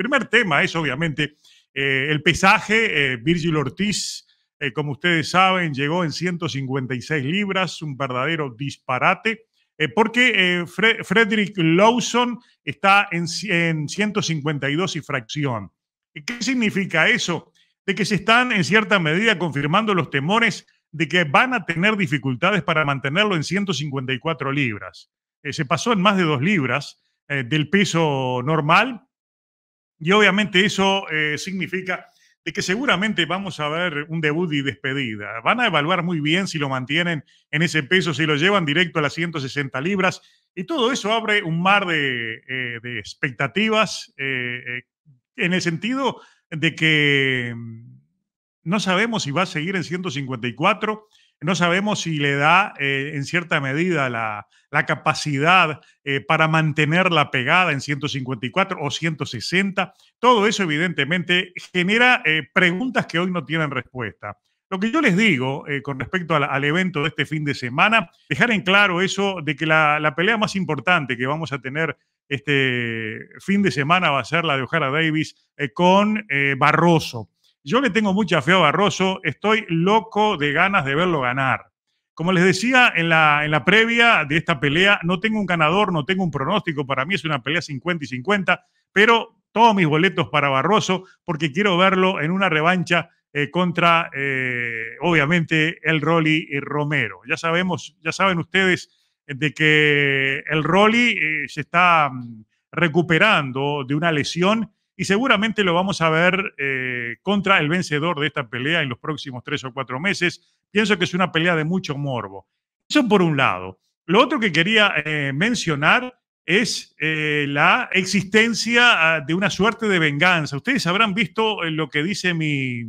primer tema es, obviamente, eh, el pesaje. Eh, Virgil Ortiz, eh, como ustedes saben, llegó en 156 libras, un verdadero disparate. porque Frederick Lawson está en, 152 y fracción. ¿Qué significa eso? De que se están en cierta medida confirmando los temores de que van a tener dificultades para mantenerlo en 154 libras. se pasó en más de dos libras del peso normal y obviamente eso eh, significa de que seguramente vamos a ver un debut y despedida. Van a evaluar muy bien si lo mantienen en ese peso, si lo llevan directo a las 160 libras. Y todo eso abre un mar de, eh, expectativas eh, en el sentido de que mm, no sabemos si va a seguir en 154, no sabemos si le da eh, en cierta medida la, capacidad eh, para para la pegada en 154 o 160. Todo eso evidentemente genera eh, preguntas que hoy no tienen respuesta. Lo que yo les digo con respecto al evento de este fin de semana, dejar en claro eso de que la, la, pelea más importante que vamos a tener este fin de semana va a ser la de O'Hara Davis con Barroso. Yo le tengo mucha fe a Barroso, estoy loco de ganas de verlo ganar. Como les decía en la, en la previa de esta pelea, no tengo un ganador, no tengo un pronóstico, para mí es una pelea 50 y 50, pero todos mis boletos para Barroso porque quiero verlo en una revancha eh, contra, eh, obviamente, el Rolly eh, Romero. Ya sabemos, ya saben ustedes de que el Rolly se está mm, recuperando de una lesión y seguramente lo vamos a ver eh, contra el vencedor de esta pelea en los próximos tres o cuatro meses. Pienso que es una pelea de mucho morbo. Eso por un lado. Lo otro que quería eh, mencionar es eh, la existencia ah, de una suerte de venganza. Ustedes habrán visto lo que dice mi,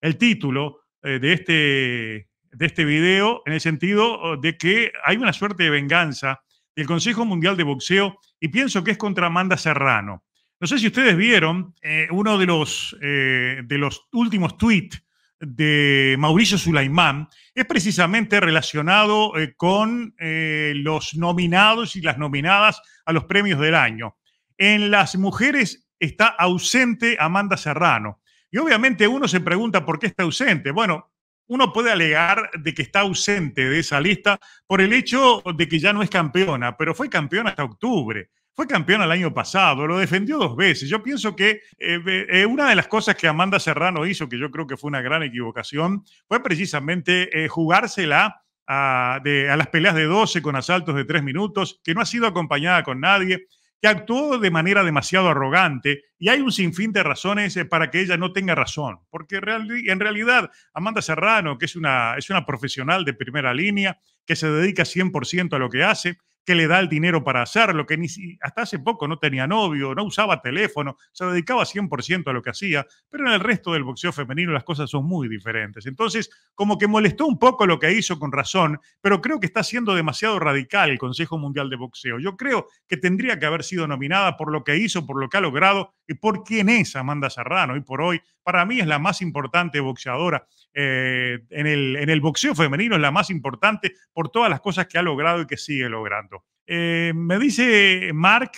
el título de, este, de este video, en el sentido de que hay una suerte de venganza del Consejo Mundial de Boxeo y pienso que es contra Amanda Serrano. No sé si ustedes vieron eh, uno de los, eh, de los últimos tweets de Mauricio Sulaimán, es precisamente relacionado eh, con los nominados y las nominadas a los premios del año. En las mujeres está ausente Amanda Serrano. Y obviamente uno se pregunta por qué está ausente. Bueno, uno puede alegar de que está ausente de esa lista por el hecho de que ya no es campeona, pero fue campeona hasta octubre. Fue campeón el año pasado, lo defendió dos veces. Yo pienso que eh, eh, una de las cosas que Amanda Serrano hizo, que yo creo que fue una gran equivocación, fue precisamente eh, jugársela a, las peleas de 12 con asaltos de 3 minutos, que no ha sido acompañada con nadie, que actuó de manera demasiado arrogante y hay un sinfín de razones para que ella no tenga razón, porque en realidad Amanda Serrano, que es una, es una profesional de primera línea, que se dedica 100% a lo que hace, que le da el dinero para hacerlo, que ni, hasta hace poco no tenía novio, no usaba teléfono, se dedicaba 100% a lo que hacía, pero en el resto del boxeo femenino las cosas son muy diferentes. Entonces, como que molestó un poco lo que hizo con razón, pero creo que está siendo demasiado radical el Consejo Mundial de Boxeo. Yo creo que tendría que haber sido nominada por lo que hizo, por lo que ha logrado ¿Y por quién es Amanda Serrano. Y por hoy, para mí es la más importante boxeadora eh, en, el, en el boxeo femenino, es la más importante por todas las cosas que ha logrado y que sigue logrando. Eh, me dice Mark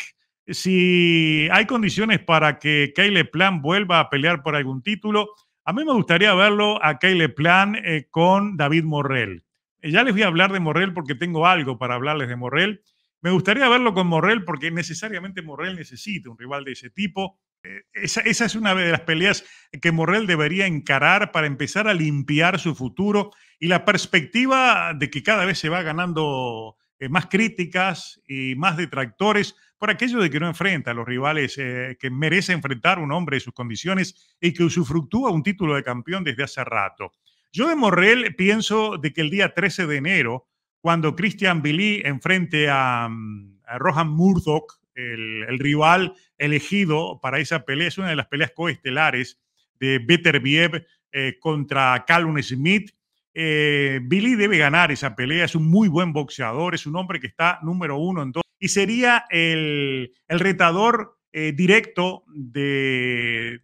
si hay condiciones para que Kayle Plan vuelva a pelear por algún título. A mí me gustaría verlo a Kayle Plan eh, con David Morrell. Ya les voy a hablar de Morrell porque tengo algo para hablarles de Morrell. Me gustaría verlo con Morrell porque necesariamente Morrell necesita un rival de ese tipo. Eh, esa, es una de las peleas que Morrell debería encarar para empezar a limpiar su futuro y la perspectiva de que cada vez se va ganando eh, más críticas y más detractores por aquello de que no enfrenta a los rivales eh, que merece enfrentar un hombre de sus condiciones y que usufructúa un título de campeón desde hace rato. Yo de Morrell pienso de que el día 13 de enero cuando Christian Billy enfrente a, mm, Rohan Murdoch, el, rival elegido para esa pelea, es una de las peleas coestelares de Better eh, contra Calum Smith. Eh, Billy debe ganar esa pelea, es un muy buen boxeador, es un hombre que está número uno en todo. Y sería el, retador eh, directo de,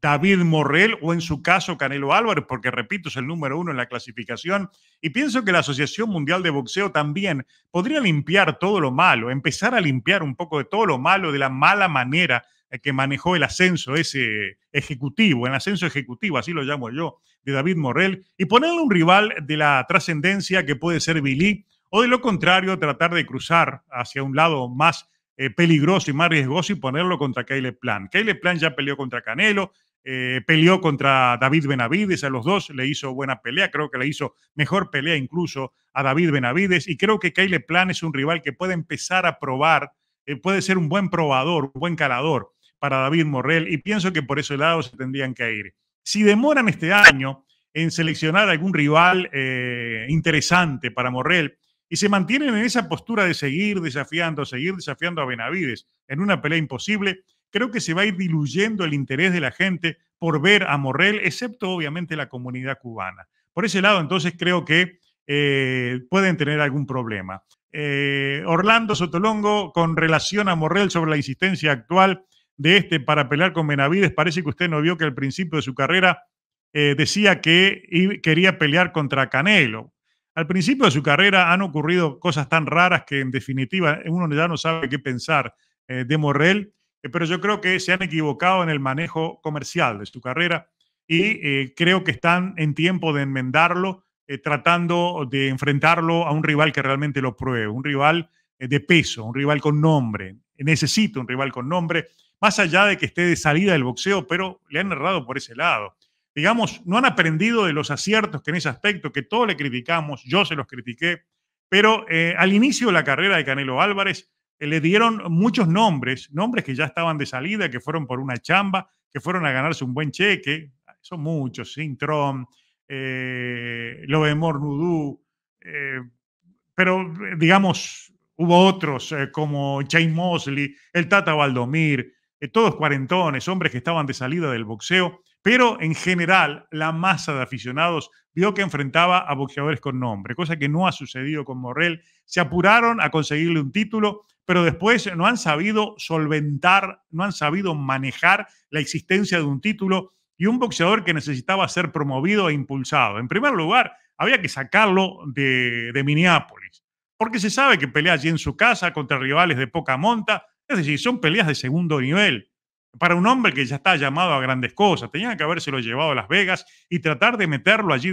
David Morrell o en su caso Canelo Álvarez, porque repito, es el número uno en la clasificación. Y pienso que la Asociación Mundial de Boxeo también podría limpiar todo lo malo, empezar a limpiar un poco de todo lo malo, de la mala manera eh, que manejó el ascenso ese ejecutivo, el ascenso ejecutivo, así lo llamo yo, de David Morrell, y ponerle un rival de la trascendencia que puede ser Billy, o de lo contrario, tratar de cruzar hacia un lado más eh, peligroso y más riesgoso y ponerlo contra Caleb Plan. Caleb Plan ya peleó contra Canelo, eh, peleó contra David Benavides, a los dos le hizo buena pelea, creo que le hizo mejor pelea incluso a David Benavides y creo que Kyle Plan es un rival que puede empezar a probar, eh, puede ser un buen probador, un buen calador para David Morrell y pienso que por ese lado se tendrían que ir. Si demoran este año en seleccionar algún rival eh, interesante para Morrell y se mantienen en esa postura de seguir desafiando, seguir desafiando a Benavides en una pelea imposible, creo que se va a ir diluyendo el interés de la gente por ver a Morrell, excepto obviamente la comunidad cubana. Por ese lado, entonces, creo que eh, pueden tener algún problema. Eh, Orlando Sotolongo, con relación a Morrell sobre la insistencia actual de este para pelear con Benavides, parece que usted no vio que al principio de su carrera eh, decía que quería pelear contra Canelo. Al principio de su carrera han ocurrido cosas tan raras que en definitiva uno ya no sabe qué pensar de Morrell eh, pero yo creo que se han equivocado en el manejo comercial de su carrera y eh, creo que están en tiempo de enmendarlo, eh, tratando de enfrentarlo a un rival que realmente lo pruebe, un rival de peso, un rival con nombre. Necesito un rival con nombre, más allá de que esté de salida del boxeo, pero le han errado por ese lado. Digamos, no han aprendido de los aciertos que en ese aspecto, que todos le criticamos, yo se los critiqué, pero al inicio de la carrera de Canelo Álvarez, eh, le dieron muchos nombres, nombres que ya estaban de salida, que fueron por una chamba, que fueron a ganarse un buen cheque, son muchos, sintron eh, lo de eh, pero eh, digamos, hubo otros como Jay Mosley, el Tata Valdomir, todos cuarentones, hombres que estaban de salida del boxeo, pero en general la masa de aficionados vio que enfrentaba a boxeadores con nombre, cosa que no ha sucedido con Morrell. Se apuraron a conseguirle un título, pero después no han sabido solventar, no han sabido manejar la existencia de un título y un boxeador que necesitaba ser promovido e impulsado. En primer lugar, había que sacarlo de, Minneapolis, porque se sabe que pelea allí en su casa contra rivales de poca monta, es decir, son peleas de segundo nivel para un hombre que ya está llamado a grandes cosas. Tenían que habérselo llevado a Las Vegas y tratar de meterlo allí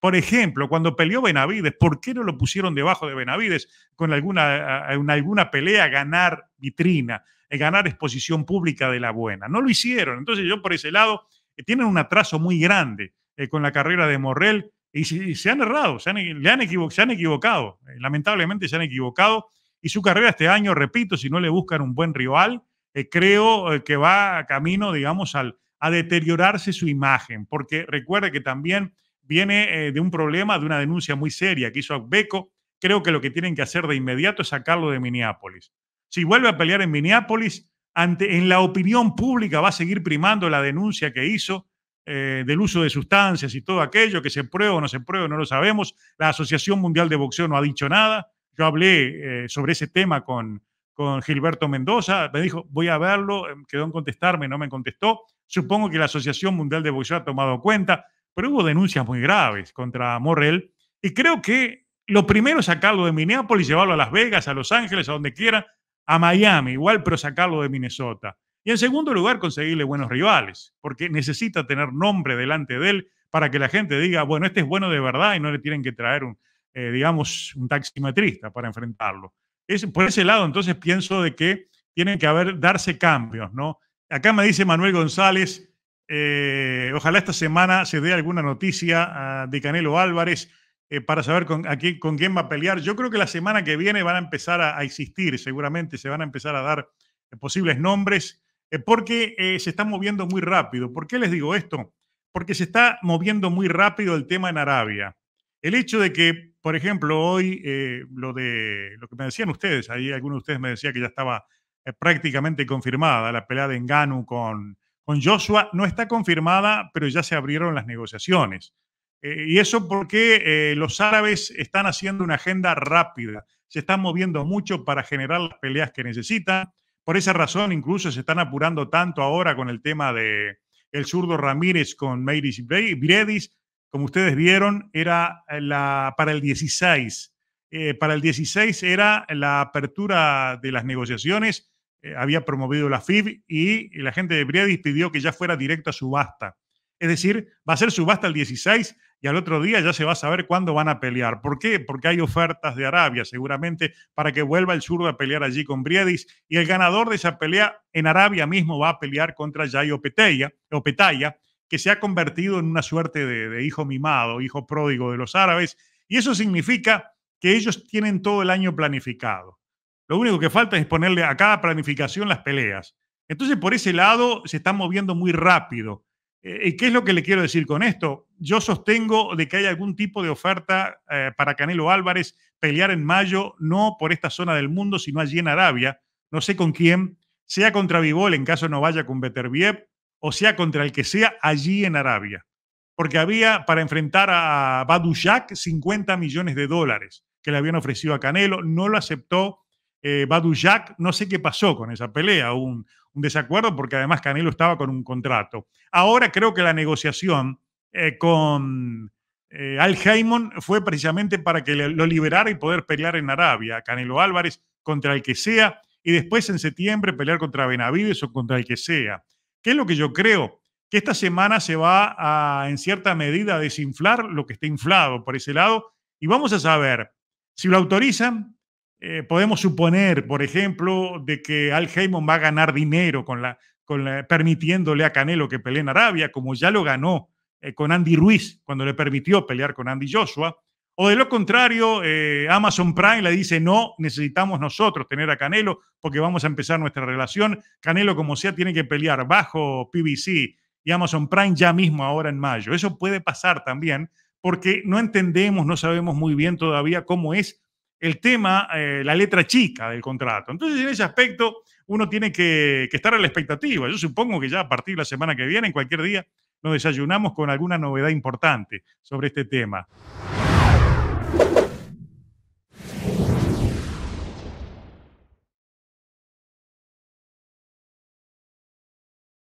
Por ejemplo, cuando peleó Benavides, ¿por qué no lo pusieron debajo de Benavides con alguna, una, alguna pelea, ganar vitrina, eh, ganar exposición pública de la buena? No lo hicieron. Entonces yo por ese lado, eh, tienen un atraso muy grande eh, con la carrera de Morrell y, se, han errado, se han, le se han equivocado. lamentablemente se han equivocado. Y su carrera este año, repito, si no le buscan un buen rival, eh, creo eh, que va a camino, digamos, al, a deteriorarse su imagen, porque recuerde que también viene eh, de un problema, de una denuncia muy seria que hizo Acbeco. Creo que lo que tienen que hacer de inmediato es sacarlo de Minneapolis. Si vuelve a pelear en Minneapolis, ante, en la opinión pública va a seguir primando la denuncia que hizo del uso de sustancias y todo aquello, que se pruebe o no se pruebe, no lo sabemos. La Asociación Mundial de Boxeo no ha dicho nada. Yo hablé sobre ese tema con con Gilberto Mendoza, me dijo, voy a verlo, em, quedó en contestarme, no me contestó. Supongo que la Asociación Mundial de Boxeo ha tomado cuenta, pero hubo denuncias muy graves contra Morrell y creo que lo primero es sacarlo de Minneapolis, llevarlo a Las Vegas, a Los Ángeles, a donde quiera, a Miami, igual, pero sacarlo de Minnesota. Y en segundo lugar, conseguirle buenos rivales, porque necesita tener nombre delante de él para que la gente diga, bueno, este es bueno de verdad y no le tienen que traer un, eh, digamos, un taximetrista para enfrentarlo. Es, por ese lado, entonces pienso de que tienen que haber, darse cambios, ¿no? Acá me dice Manuel González, eh, ojalá esta semana se dé alguna noticia ah, de Canelo Álvarez eh, para saber con, quién, con quién va a pelear. Yo creo que la semana que viene van a empezar a, existir, seguramente se van a empezar a dar eh, posibles nombres, porque se está moviendo muy rápido. ¿Por qué les digo esto? Porque se está moviendo muy rápido el tema en Arabia. El hecho de que por ejemplo, hoy eh, lo de lo que me decían ustedes, ahí alguno de ustedes me decía que ya estaba eh, prácticamente confirmada la pelea de Enganu con, con Joshua. No está confirmada, pero ya se abrieron las negociaciones. Eh, y eso porque los árabes están haciendo una agenda rápida, se están moviendo mucho para generar las peleas que necesitan. Por esa razón, incluso se están apurando tanto ahora con el tema de el zurdo Ramírez con Meiris Bredis, como ustedes vieron, era eh, para el 16. Eh, para el 16 era la apertura de las negociaciones, eh, había promovido la FIB y la gente de Briadis pidió que ya fuera directo a subasta. Es decir, va a ser subasta el 16 y al otro día ya se va a saber cuándo van a pelear. ¿Por qué? Porque hay ofertas de Arabia seguramente para que vuelva el zurdo a pelear allí con Briadis y el ganador de esa pelea en Arabia mismo va a pelear contra Jai Opetaya, Opetaya que se ha convertido en una suerte de, hijo mimado, hijo pródigo de los árabes, y eso significa que ellos tienen todo el año planificado. Lo único que falta es ponerle a cada planificación las peleas. Entonces, por ese lado, se está moviendo muy rápido. Eh, ¿Y qué es lo que le quiero decir con esto? Yo sostengo de que hay algún tipo de oferta eh, para Canelo Álvarez pelear en mayo, no por esta zona del mundo, sino allí en Arabia, no sé con quién, sea contra Vivol, en caso no vaya con Beterbiev, o sea contra el que sea allí en Arabia. Porque había para enfrentar a Jack, 50 millones de dólares que le habían ofrecido a Canelo, no lo aceptó eh, no sé qué pasó con esa pelea, un, un desacuerdo porque además Canelo estaba con un contrato. Ahora creo que la negociación eh, con eh, Al Haymon fue precisamente para que lo liberara y poder pelear en Arabia, Canelo Álvarez contra el que sea, y después en septiembre pelear contra Benavides o contra el que sea. ¿Qué es lo que yo creo? Que esta semana se va a, en cierta medida, desinflar lo que está inflado por ese lado y vamos a saber si lo autorizan. Eh, podemos suponer, por ejemplo, de que Al Heyman va a ganar dinero con la, con permitiéndole a Canelo que pelee en Arabia, como ya lo ganó eh, con Andy Ruiz cuando le permitió pelear con Andy Joshua. O de lo contrario, eh, Amazon Prime le dice, no, necesitamos nosotros tener a Canelo porque vamos a empezar nuestra relación. Canelo, como sea, tiene que pelear bajo PBC y Amazon Prime ya mismo ahora en mayo. Eso puede pasar también porque no entendemos, no sabemos muy bien todavía cómo es el tema, eh, la letra chica del contrato. Entonces, en ese aspecto, uno tiene que, que estar a la expectativa. Yo supongo que ya a partir de la semana que viene, en cualquier día, nos desayunamos con alguna novedad importante sobre este tema.